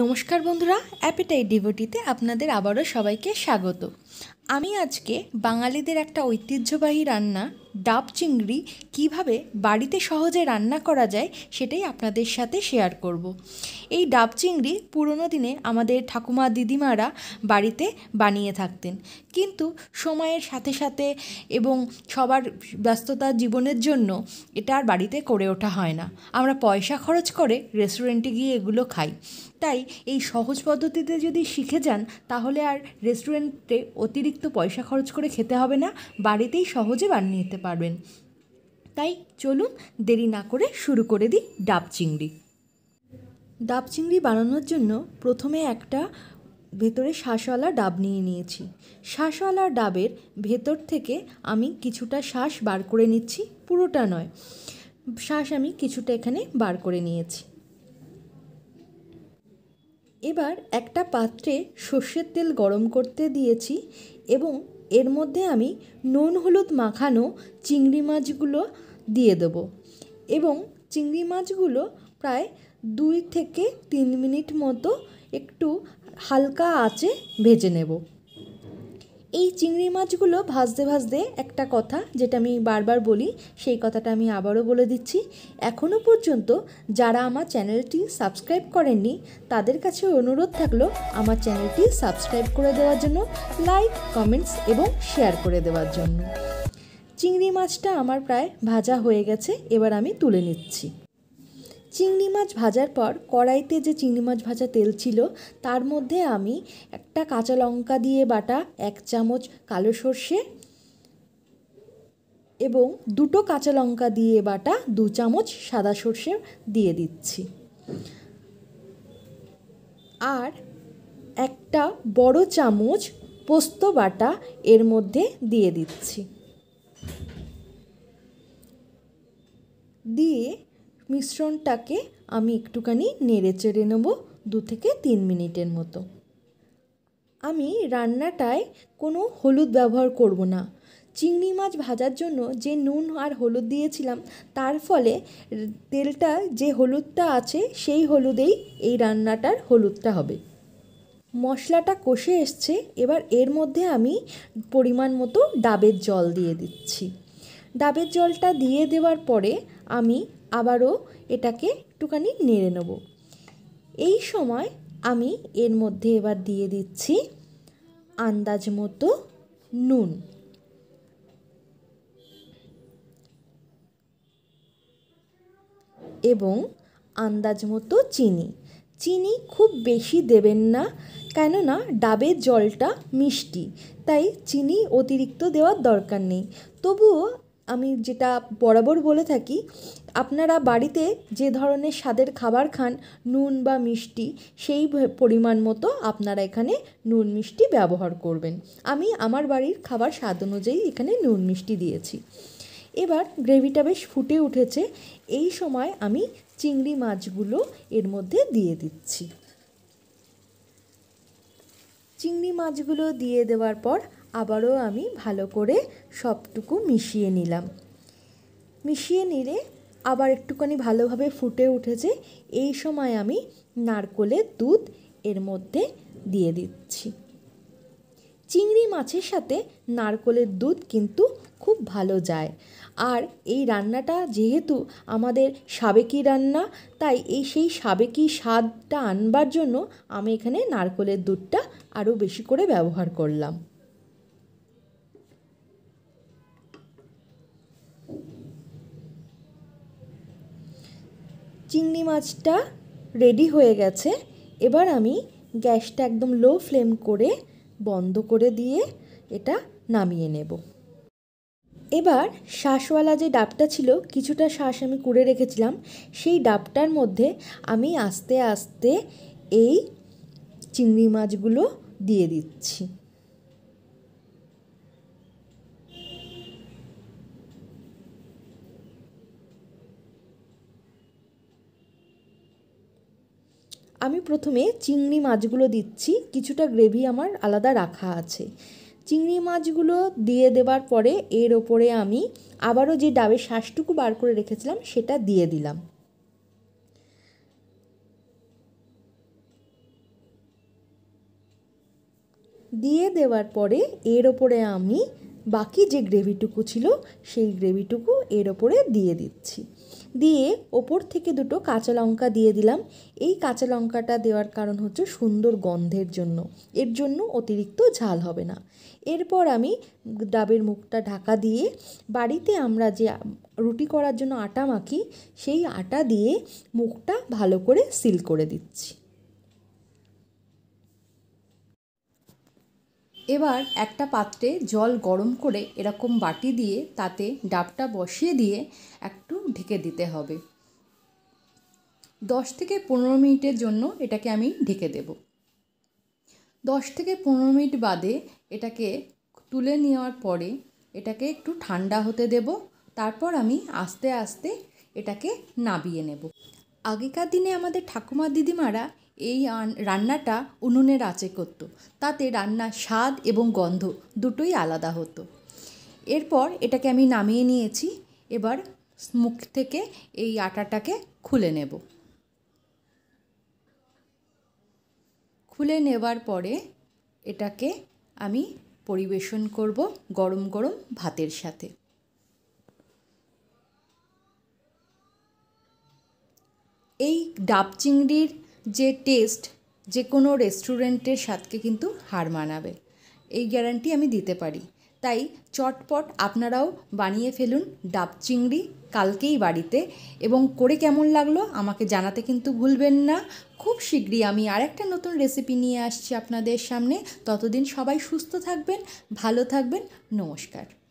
নমস্কার বন্ধুরা অ্যাপেটাইট ডিভোটিতে আপনাদের আবারও সবাইকে স্বাগত আমি আজকে বাঙালিদের একটা ঐতিহ্যবাহী রান্না ডাব চিংড়ি কীভাবে বাড়িতে সহজে রান্না করা যায় সেটাই আপনাদের সাথে শেয়ার করব। এই ডাব চিংড়ি পুরনো দিনে আমাদের ঠাকুমা দিদিমারা বাড়িতে বানিয়ে থাকতেন কিন্তু সময়ের সাথে সাথে এবং সবার ব্যস্ততা জীবনের জন্য এটা আর বাড়িতে করে ওঠা হয় না আমরা পয়সা খরচ করে রেস্টুরেন্টে গিয়ে এগুলো খাই তাই এই সহজ পদ্ধতিতে যদি শিখে যান তাহলে আর রেস্টুরেন্টে অতিরিক্ত অতিরিক্ত পয়সা খরচ করে খেতে হবে না বাড়িতেই সহজে বানিয়ে নিতে পারবেন তাই চলুন দেরি না করে শুরু করে দিই ডাব চিংড়ি ডাব চিংড়ি বানানোর জন্য প্রথমে একটা ভেতরে শাঁসওয়ালা ডাব নিয়ে নিয়েছি শাঁসওয়ালার ডাবের ভেতর থেকে আমি কিছুটা শ্বাস বার করে নিচ্ছি পুরোটা নয় শ্বাস আমি কিছুটা এখানে বার করে নিয়েছি এবার একটা পাত্রে সর্ষের তেল গরম করতে দিয়েছি এবং এর মধ্যে আমি নুন হলুদ মাখানো চিংড়ি মাছগুলো দিয়ে দেবো এবং চিংড়ি মাছগুলো প্রায় দুই থেকে তিন মিনিট মতো একটু হালকা আঁচে ভেজে নেব এই চিংড়ি মাছগুলো ভাজতে ভাজতে একটা কথা যেটা আমি বারবার বলি সেই কথাটা আমি আবারও বলে দিচ্ছি এখনও পর্যন্ত যারা আমার চ্যানেলটি সাবস্ক্রাইব করেননি তাদের কাছে অনুরোধ থাকলো আমার চ্যানেলটি সাবস্ক্রাইব করে দেওয়ার জন্য লাইক কমেন্টস এবং শেয়ার করে দেওয়ার জন্য চিংড়ি মাছটা আমার প্রায় ভাজা হয়ে গেছে এবার আমি তুলে নিচ্ছি চিংড়ি মাছ ভাজার পর কড়াইতে যে চিংড়ি মাছ ভাজা তেল ছিল তার মধ্যে আমি একটা কাঁচা লঙ্কা দিয়ে বাটা এক চামচ কালো সর্ষে এবং দুটো কাঁচা লঙ্কা দিয়ে বাটা দু চামচ সাদা সর্ষে দিয়ে দিচ্ছি আর একটা বড় চামচ পোস্ত বাটা এর মধ্যে দিয়ে দিচ্ছি দিয়ে মিশ্রণটাকে আমি একটুখানি নেড়ে চেড়ে নেব দু থেকে তিন মিনিটের মতো আমি রান্নাটায় কোনো হলুদ ব্যবহার করব না চিংড়ি মাছ ভাজার জন্য যে নুন আর হলুদ দিয়েছিলাম তার ফলে তেলটা যে হলুদটা আছে সেই হলুদেই এই রান্নাটার হলুদটা হবে মশলাটা কষে এসছে এবার এর মধ্যে আমি পরিমাণ মতো ডাবের জল দিয়ে দিচ্ছি ডাবের জলটা দিয়ে দেওয়ার পরে আমি আবারও এটাকে একটুখানি নেড়ে নেব এই সময় আমি এর মধ্যে এবার দিয়ে দিচ্ছি আন্দাজ মতো নুন এবং আন্দাজ মতো চিনি চিনি খুব বেশি দেবেন না কেননা ডাবের জলটা মিষ্টি তাই চিনি অতিরিক্ত দেওয়ার দরকার নেই তবুও আমি যেটা বরাবর বলে থাকি আপনারা বাড়িতে যে ধরনের স্বাদের খাবার খান নুন বা মিষ্টি সেই পরিমাণ মতো আপনারা এখানে নুন মিষ্টি ব্যবহার করবেন আমি আমার বাড়ির খাবার স্বাদ অনুযায়ী এখানে নুন মিষ্টি দিয়েছি এবার গ্রেভিটা বেশ ফুটে উঠেছে এই সময় আমি চিংড়ি মাছগুলো এর মধ্যে দিয়ে দিচ্ছি চিংড়ি মাছগুলো দিয়ে দেওয়ার পর আবারও আমি ভালো করে সবটুকু মিশিয়ে নিলাম মিশিয়ে নিলে আবার একটুখানি ভালোভাবে ফুটে উঠেছে এই সময় আমি নারকোলের দুধ এর মধ্যে দিয়ে দিচ্ছি চিংড়ি মাছের সাথে নারকোলের দুধ কিন্তু খুব ভালো যায় আর এই রান্নাটা যেহেতু আমাদের সাবেকি রান্না তাই এই সেই সাবেকি স্বাদটা আনবার জন্য আমি এখানে নারকোলের দুধটা আরও বেশি করে ব্যবহার করলাম চিংড়ি মাছটা রেডি হয়ে গেছে এবার আমি গ্যাসটা একদম লো ফ্লেম করে বন্ধ করে দিয়ে এটা নামিয়ে নেব এবার শ্বাসওয়ালা যে ডাবটা ছিল কিছুটা শ্বাস আমি কুড়ে রেখেছিলাম সেই ডাবটার মধ্যে আমি আস্তে আস্তে এই চিংড়ি মাছগুলো দিয়ে দিচ্ছি আমি প্রথমে চিংড়ি মাছগুলো দিচ্ছি কিছুটা গ্রেভি আমার আলাদা রাখা আছে চিংড়ি মাছগুলো দিয়ে দেবার পরে এর ওপরে আমি আবারও যে ডাবের শ্বাসটুকু বার করে রেখেছিলাম সেটা দিয়ে দিলাম দিয়ে দেওয়ার পরে এর ওপরে আমি বাকি যে গ্রেভিটুকু ছিল সেই গ্রেভিটুকু এর ওপরে দিয়ে দিচ্ছি দিয়ে ওপর থেকে দুটো কাঁচা লঙ্কা দিয়ে দিলাম এই কাঁচা লঙ্কাটা দেওয়ার কারণ হচ্ছে সুন্দর গন্ধের জন্য এর জন্য অতিরিক্ত ঝাল হবে না এরপর আমি ডাবের মুখটা ঢাকা দিয়ে বাড়িতে আমরা যে রুটি করার জন্য আটা মাখি সেই আটা দিয়ে মুখটা ভালো করে সিল করে দিচ্ছি এবার একটা পাত্রে জল গরম করে এরকম বাটি দিয়ে তাতে ডাবটা বসিয়ে দিয়ে একটু ঢেকে দিতে হবে দশ থেকে পনেরো মিনিটের জন্য এটাকে আমি ঢেকে দেব দশ থেকে পনেরো মিনিট বাদে এটাকে তুলে নেওয়ার পরে এটাকে একটু ঠান্ডা হতে দেব তারপর আমি আস্তে আস্তে এটাকে নাবিয়ে নেব আগেকার দিনে আমাদের ঠাকুমা দিদিমারা এই রান্নাটা উনুনের আঁচে করত তাতে রান্নার স্বাদ এবং গন্ধ দুটোই আলাদা হতো এরপর এটাকে আমি নামিয়ে নিয়েছি এবার মুখ থেকে এই আটাটাকে খুলে নেব খুলে নেবার পরে এটাকে আমি পরিবেশন করব গরম গরম ভাতের সাথে এই ডাব চিংড়ির যে টেস্ট যে কোনো রেস্টুরেন্টের স্বাদকে কিন্তু হার মানাবে এই গ্যারান্টি আমি দিতে পারি তাই চটপট আপনারাও বানিয়ে ফেলুন ডাব চিংড়ি কালকেই বাড়িতে এবং করে কেমন লাগলো আমাকে জানাতে কিন্তু ভুলবেন না খুব শীঘ্রই আমি আরেকটা নতুন রেসিপি নিয়ে আসছি আপনাদের সামনে ততদিন সবাই সুস্থ থাকবেন ভালো থাকবেন নমস্কার